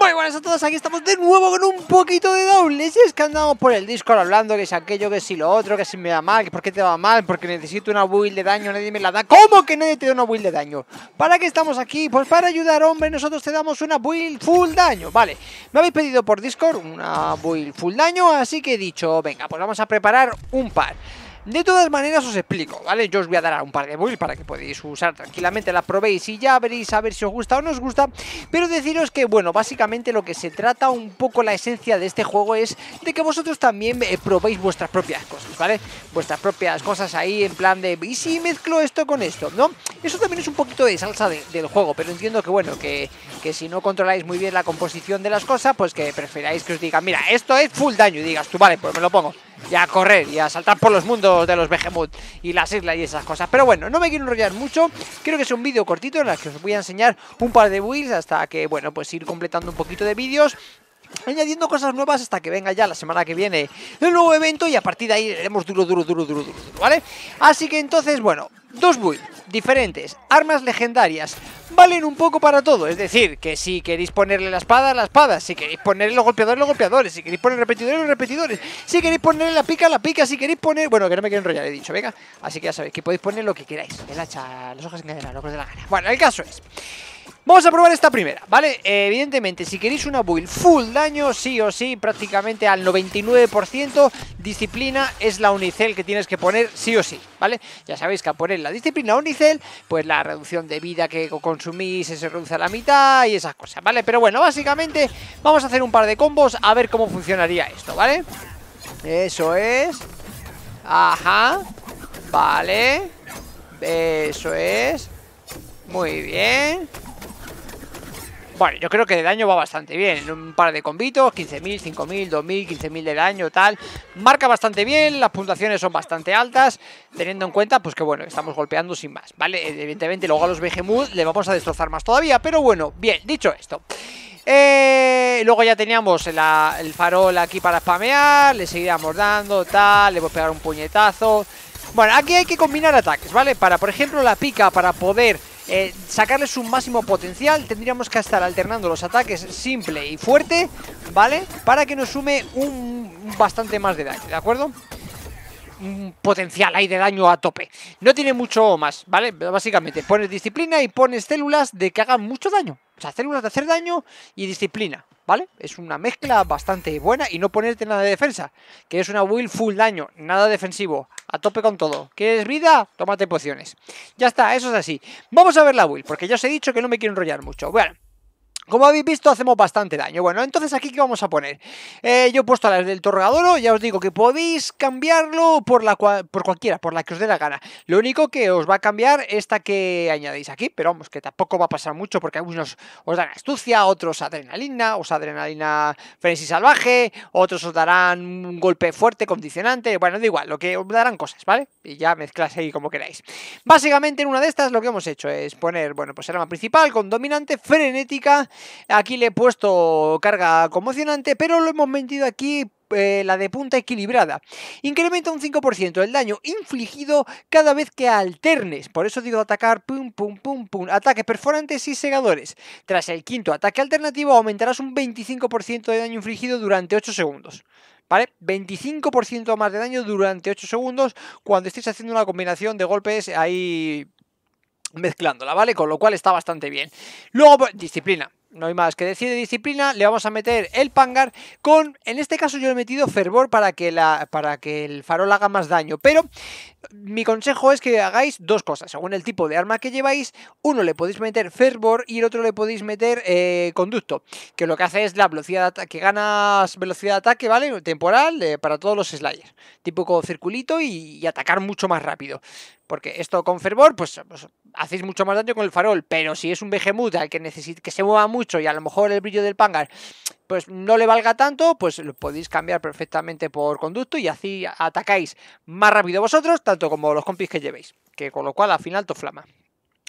Muy buenas a todos, aquí estamos de nuevo con un poquito de dobles Y es que andamos por el Discord hablando que es aquello, que si lo otro, que si me da mal, que por qué te va mal Porque necesito una build de daño, nadie me la da ¿Cómo que nadie te da una build de daño? ¿Para qué estamos aquí? Pues para ayudar, hombre, nosotros te damos una build full daño Vale, me habéis pedido por Discord una build full daño Así que he dicho, venga, pues vamos a preparar un par de todas maneras os explico, ¿vale? Yo os voy a dar un par de builds para que podáis usar tranquilamente, la probéis y ya veréis a ver si os gusta o no os gusta, pero deciros que, bueno, básicamente lo que se trata un poco la esencia de este juego es de que vosotros también eh, probéis vuestras propias cosas, ¿vale? Vuestras propias cosas ahí en plan de, ¿y si mezclo esto con esto? ¿No? Eso también es un poquito de salsa del juego, pero entiendo que, bueno, que, que si no controláis muy bien la composición de las cosas, pues que preferáis que os digan, mira, esto es full daño y digas tú, vale, pues me lo pongo y a correr y a saltar por los mundos de los Behemoth y las islas y esas cosas. Pero bueno, no me quiero enrollar mucho, creo que es un vídeo cortito en el que os voy a enseñar un par de builds hasta que, bueno, pues ir completando un poquito de vídeos añadiendo cosas nuevas hasta que venga ya la semana que viene el nuevo evento y a partir de ahí iremos duro, duro, duro, duro, duro, ¿vale? Así que entonces, bueno, dos builds diferentes, armas legendarias, valen un poco para todo. Es decir, que si queréis ponerle la espada, la espada. Si queréis ponerle los golpeadores, los golpeadores. Si queréis poner repetidores, los repetidores. Si queréis ponerle la pica, la pica. Si queréis poner... Bueno, que no me quiero enrollar, he dicho, venga. Así que ya sabéis que podéis poner lo que queráis. El hacha, las hojas que os de la gana. Bueno, el caso es... Vamos a probar esta primera, ¿vale? Eh, evidentemente, si queréis una build full daño, sí o sí, prácticamente al 99%, disciplina es la unicel que tienes que poner sí o sí, ¿vale? Ya sabéis que al poner la disciplina unicel, pues la reducción de vida que consumís se reduce a la mitad y esas cosas, ¿vale? Pero bueno, básicamente vamos a hacer un par de combos a ver cómo funcionaría esto, ¿vale? Eso es. Ajá. Vale. Eso es. Muy bien. Bueno, yo creo que de daño va bastante bien. Un par de combitos, 15.000, 5.000, 2.000, 15.000 de daño, tal. Marca bastante bien, las puntuaciones son bastante altas, teniendo en cuenta, pues que bueno, estamos golpeando sin más, ¿vale? Evidentemente luego a los Behemoth le vamos a destrozar más todavía, pero bueno, bien, dicho esto. Eh, luego ya teníamos el farol aquí para spamear, le seguíamos dando, tal, le voy a pegar un puñetazo. Bueno, aquí hay que combinar ataques, ¿vale? Para, por ejemplo, la pica, para poder eh, sacarle su máximo potencial. Tendríamos que estar alternando los ataques simple y fuerte, ¿vale? Para que nos sume un bastante más de daño, ¿de acuerdo? Un potencial ahí de daño a tope. No tiene mucho más, ¿vale? Básicamente, pones disciplina y pones células de que hagan mucho daño. O sea, células de hacer daño y disciplina, ¿vale? Es una mezcla bastante buena y no ponerte nada de defensa, que es una build full daño, nada defensivo, a tope con todo. ¿Quieres vida? Tómate pociones. Ya está, eso es así. Vamos a ver la build, porque ya os he dicho que no me quiero enrollar mucho. Bueno, como habéis visto, hacemos bastante daño. Bueno, entonces aquí ¿qué vamos a poner? Eh, yo he puesto a las del Torgadoro, ya os digo que podéis cambiarlo por, la por cualquiera, por la que os dé la gana. Lo único que os va a cambiar esta que añadéis aquí, pero vamos, que tampoco va a pasar mucho porque algunos os dan astucia, otros adrenalina, os adrenalina frenesí salvaje, otros os darán un golpe fuerte, condicionante, bueno, da igual, lo que os darán cosas, ¿vale? Y ya mezclas ahí como queráis. Básicamente en una de estas lo que hemos hecho es poner, bueno, pues el arma principal con dominante, frenética Aquí le he puesto carga conmocionante, pero lo hemos metido aquí eh, la de punta equilibrada. Incrementa un 5% el daño infligido cada vez que alternes. Por eso digo atacar, pum, pum, pum, pum. Ataques perforantes y segadores. Tras el quinto ataque alternativo aumentarás un 25% de daño infligido durante 8 segundos. ¿Vale? 25% más de daño durante 8 segundos cuando estés haciendo una combinación de golpes ahí mezclándola, ¿vale? Con lo cual está bastante bien. Luego, disciplina no hay más que decir de disciplina, le vamos a meter el pangar con, en este caso yo le he metido fervor para que, la, para que el farol haga más daño, pero mi consejo es que hagáis dos cosas, según el tipo de arma que lleváis, uno le podéis meter fervor y el otro le podéis meter eh, conducto, que lo que hace es la velocidad que ganas velocidad de ataque, ¿vale? Temporal para todos los slayers, típico circulito y, atacar mucho más rápido. Porque esto con fervor, pues, pues, hacéis mucho más daño con el farol. Pero si es un behemoth que, que se mueva mucho y a lo mejor el brillo del pangar pues no le valga tanto, pues lo podéis cambiar perfectamente por conducto y así atacáis más rápido vosotros, tanto como los compis que llevéis, que con lo cual al final toflama flama.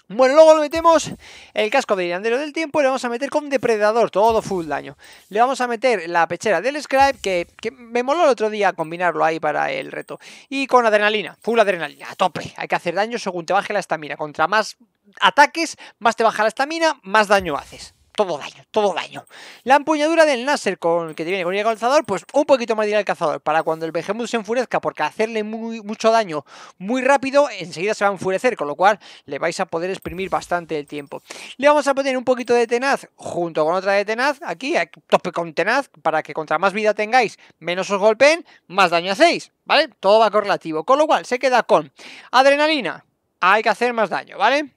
Bueno, luego lo metemos el casco de hilandero del tiempo y le vamos a meter con depredador, todo full daño. Le vamos a meter la pechera del scribe, que, que, me moló el otro día combinarlo ahí para el reto. Y con adrenalina, full adrenalina, a tope. Hay que hacer daño según te baje la estamina. Contra más ataques, más te baja la estamina, más daño haces todo daño, todo daño. La empuñadura del láser con que te viene con el calzador, pues un poquito más dirá el cazador, para cuando el Behemoth se enfurezca, porque hacerle muy, mucho daño muy rápido, enseguida se va a enfurecer, con lo cual le vais a poder exprimir bastante el tiempo. Le vamos a poner un poquito de tenaz junto con otra de tenaz, aquí, tope con tenaz, para que contra más vida tengáis, menos os golpeen, más daño hacéis, ¿vale? Todo va correlativo, con lo cual se queda con adrenalina, hay que hacer más daño, ¿vale?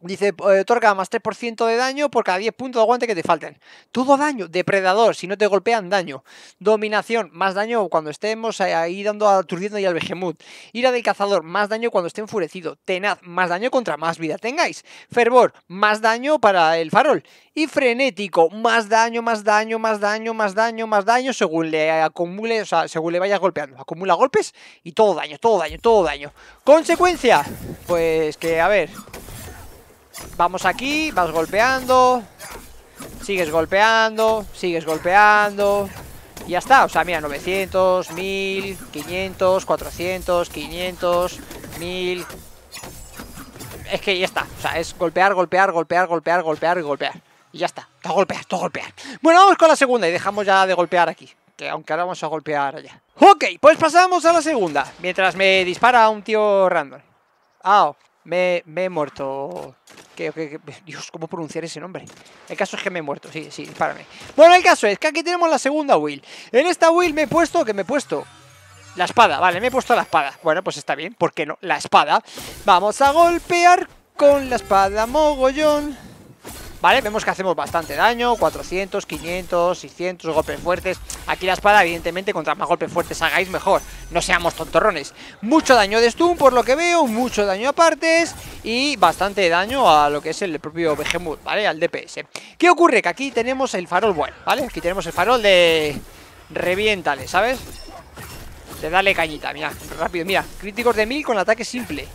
Dice, eh, otorga más 3% de daño por cada 10 puntos de aguante que te falten. Todo daño, depredador, si no te golpean, daño. Dominación, más daño cuando estemos ahí dando aturdiendo y al behemoth. Ira del cazador, más daño cuando esté enfurecido. Tenaz, más daño contra más vida tengáis. Fervor, más daño para el farol. Y frenético, más daño, más daño, más daño, más daño, más daño, según le acumule, o sea, según le vayas golpeando. Acumula golpes y todo daño, todo daño, todo daño. Consecuencia, pues que a ver... Vamos aquí, vas golpeando Sigues golpeando Sigues golpeando Y ya está, o sea, mira, 900, 1000 500, 400 500, 1000 Es que ya está O sea, es golpear, golpear, golpear, golpear, golpear y golpear Y ya está, todo golpear, todo golpear Bueno, vamos con la segunda y dejamos ya de golpear aquí que aunque ahora vamos a golpear allá Ok, pues pasamos a la segunda Mientras me dispara un tío random Ah, me, he muerto. Dios, ¿cómo pronunciar ese nombre? El caso es que me he muerto, sí, sí, párame. Bueno, el caso es que aquí tenemos la segunda will. En esta will me he puesto, que me he puesto? La espada, vale, me he puesto la espada. Bueno, pues está bien, ¿por qué no? La espada. Vamos a golpear con la espada mogollón. ¿vale? Vemos que hacemos bastante daño, 400, 500, 600, golpes fuertes. Aquí la espada, evidentemente, contra más golpes fuertes hagáis mejor, no seamos tontorrones. Mucho daño de stun, por lo que veo, mucho daño a partes y bastante daño a lo que es el propio Behemoth, ¿vale? Al DPS. ¿Qué ocurre? Que aquí tenemos el farol bueno, ¿vale? Aquí tenemos el farol de... Reviéntale, ¿sabes? De dale cañita, mira, rápido, mira Críticos de 1000 con ataque simple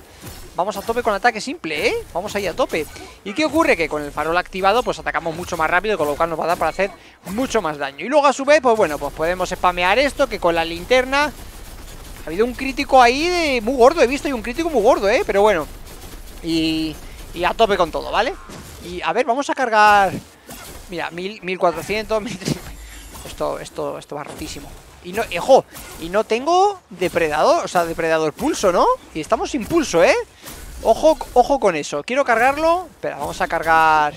Vamos a tope con ataque simple, ¿eh? Vamos ahí a tope. ¿Y qué ocurre? Que con el farol activado, pues atacamos mucho más rápido, con lo cual nos va a dar para hacer mucho más daño. Y luego a su vez, pues bueno, pues podemos spamear esto, que con la linterna... Ha habido un crítico ahí de... muy gordo, he visto, y un crítico muy gordo, ¿eh? Pero bueno. Y... y a tope con todo, ¿vale? Y a ver, vamos a cargar... Mira, 1400, 1300... Esto, esto, esto va rotísimo. Y no, ejo, eh, y no tengo depredador, o sea, depredador pulso, ¿no? Y estamos sin pulso, ¿eh? Ojo, ojo con eso. Quiero cargarlo. Espera, vamos a cargar...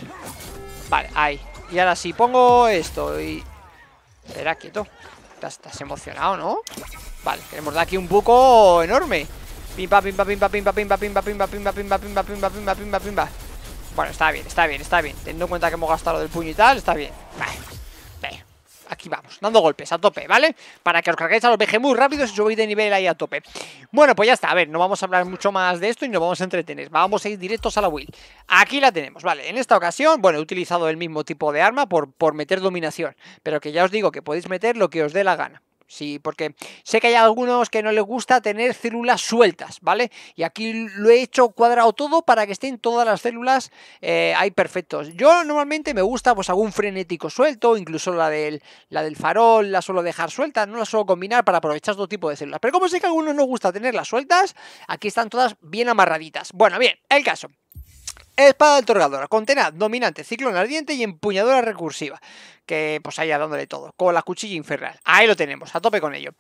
Vale, ahí. Y ahora sí, pongo esto y... Espera, quieto. Estás, emocionado, ¿no? Vale, queremos dar aquí un buco enorme. Pimpa, pimpa, pimpa, pimpa, pimpa, pimpa, pimpa, pimpa, pimpa, pimpa, pimpa, pimpa, pimpa, pimpa. Bueno, está bien, está bien, está bien. Teniendo en cuenta que hemos gastado lo del puño y tal, está bien. Vale. Y vamos, dando golpes a tope, ¿vale? Para que os carguéis a los BG muy rápidos y voy de nivel ahí a tope. Bueno, pues ya está, a ver, no vamos a hablar mucho más de esto y nos vamos a entretener. Vamos a ir directos a la Will. Aquí la tenemos, ¿vale? En esta ocasión, bueno, he utilizado el mismo tipo de arma por, por meter dominación, pero que ya os digo que podéis meter lo que os dé la gana, Sí, porque sé que hay algunos que no les gusta tener células sueltas, ¿vale? Y aquí lo he hecho cuadrado todo para que estén todas las células eh, ahí perfectos. Yo normalmente me gusta pues algún frenético suelto, incluso la del, la del farol, la suelo dejar suelta, no la suelo combinar para aprovechar todo tipo de células. Pero como sé que a algunos no gusta tenerlas sueltas, aquí están todas bien amarraditas. Bueno, bien, el caso. Espada del contena dominante, ciclón ardiente y empuñadora recursiva. Que pues allá dándole todo, con la cuchilla infernal. Ahí lo tenemos, a tope con ello.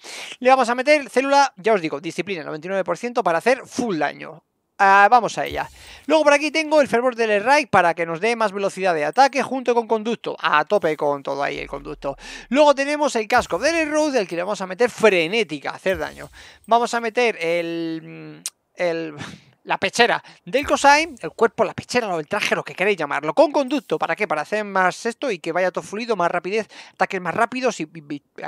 Le vamos a meter célula, ya os digo, disciplina 99% para hacer full daño. Ah, vamos a ella. Luego por aquí tengo el fervor del Rike para que nos dé más velocidad de ataque junto con conducto. A tope con todo ahí el conducto. Luego tenemos el casco del Road del que le vamos a meter frenética, hacer daño. Vamos a meter el... El la pechera del cosine, el cuerpo, la pechera o el traje, lo que queréis llamarlo, con conducto. ¿Para qué? Para hacer más esto y que vaya todo fluido, más rapidez, ataques más rápidos y,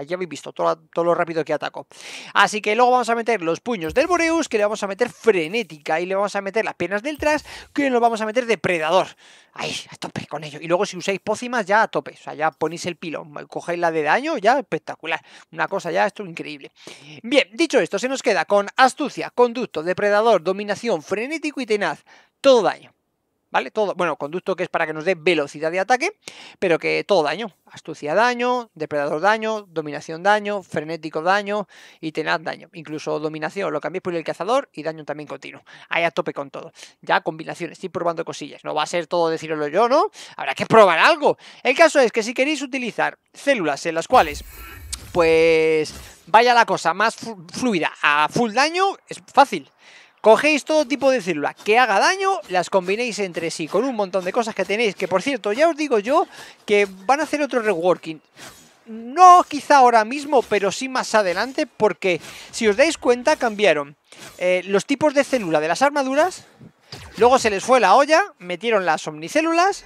ya habéis visto todo, lo rápido que ataco. Así que luego vamos a meter los puños del Boreus, que le vamos a meter frenética y le vamos a meter las piernas del tras, que nos vamos a meter depredador. Ahí, a tope con ello. Y luego si usáis pócimas, ya a tope. O sea, ya ponéis el pilón, cogéis la de daño, ya espectacular. Una cosa ya, esto increíble. Bien, dicho esto, se nos queda con astucia, conducto, depredador, dominación, frenético y tenaz, todo daño. ¿Vale? Todo, bueno, conducto que es para que nos dé velocidad de ataque, pero que todo daño. Astucia daño, depredador daño, dominación daño, frenético daño y tenaz daño. Incluso dominación lo cambié por el cazador y daño también continuo. Ahí a tope con todo. Ya combinaciones, estoy probando cosillas. No va a ser todo decirlo yo, ¿no? Habrá que probar algo. El caso es que si queréis utilizar células en las cuales, pues, vaya la cosa más fluida a full daño, es fácil. Cogéis todo tipo de célula que haga daño, las combinéis entre sí con un montón de cosas que tenéis, que por cierto, ya os digo yo que van a hacer otro reworking. No quizá ahora mismo, pero sí más adelante, porque si os dais cuenta cambiaron eh, los tipos de célula de las armaduras, luego se les fue la olla, metieron las omnicélulas,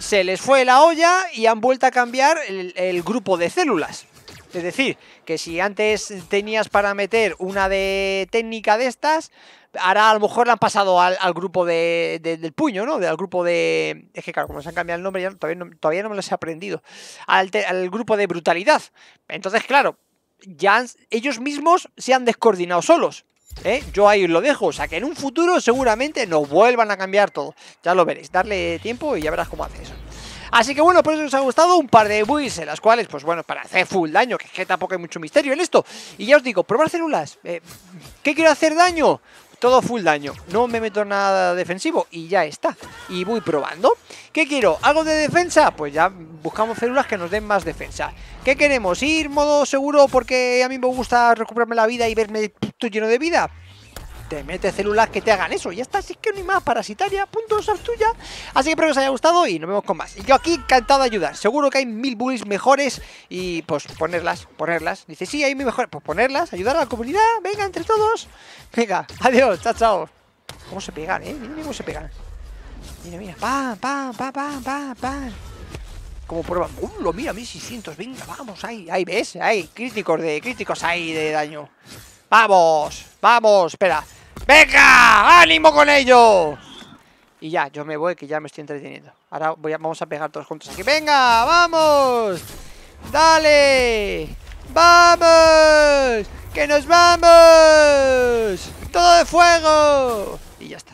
se les fue la olla y han vuelto a cambiar el, el grupo de células. Es decir, que si antes tenías para meter una de técnica de estas, Ahora a lo mejor la han pasado al, grupo de, del puño, ¿no? Del grupo de... Es que claro, como se han cambiado el nombre, ya todavía, no, todavía me los he aprendido. Al, grupo de brutalidad. Entonces, claro, ya ellos mismos se han descoordinado solos. ¿eh? Yo ahí lo dejo. O sea que en un futuro seguramente nos vuelvan a cambiar todo. Ya lo veréis. Darle tiempo y ya verás cómo hace eso. Así que bueno, por eso os ha gustado un par de builds en las cuales, pues bueno, para hacer full daño, que es que tampoco hay mucho misterio en esto. Y ya os digo, probar células. Eh, ¿Qué quiero hacer daño? todo full daño. No me meto nada defensivo y ya está. Y voy probando. ¿Qué quiero? ¿Algo de defensa? Pues ya buscamos células que nos den más defensa. ¿Qué queremos? ¿Ir modo seguro porque a mí me gusta recuperarme la vida y verme lleno de vida? te mete células que te hagan eso. Y está Así que ni más parasitaria, punto de tuya. Así que espero que os haya gustado y nos vemos con más. Y yo aquí encantado de ayudar. Seguro que hay mil bullies mejores y pues ponerlas, ponerlas. Dice, sí, hay mil mejores. Pues ponerlas, ayudar a la comunidad. Venga, entre todos. Venga, adiós, chao, chao. ¿Cómo se pegan, eh? Mira, cómo se pegan. Mira, mira, pam, pam, pam, pam, pam, pam. Como prueba. ¡Uh! Lo mira, 1600. Venga, vamos, ahí, ahí, ¿ves? Ahí, críticos de críticos ahí de daño. ¡Vamos! ¡Vamos! Espera. ¡Venga! ¡Ánimo con ello! Y ya, yo me voy que ya me estoy entreteniendo Ahora vamos a pegar todos juntos aquí ¡Venga! ¡Vamos! ¡Dale! ¡Vamos! ¡Que nos vamos! ¡Todo de fuego! Y ya está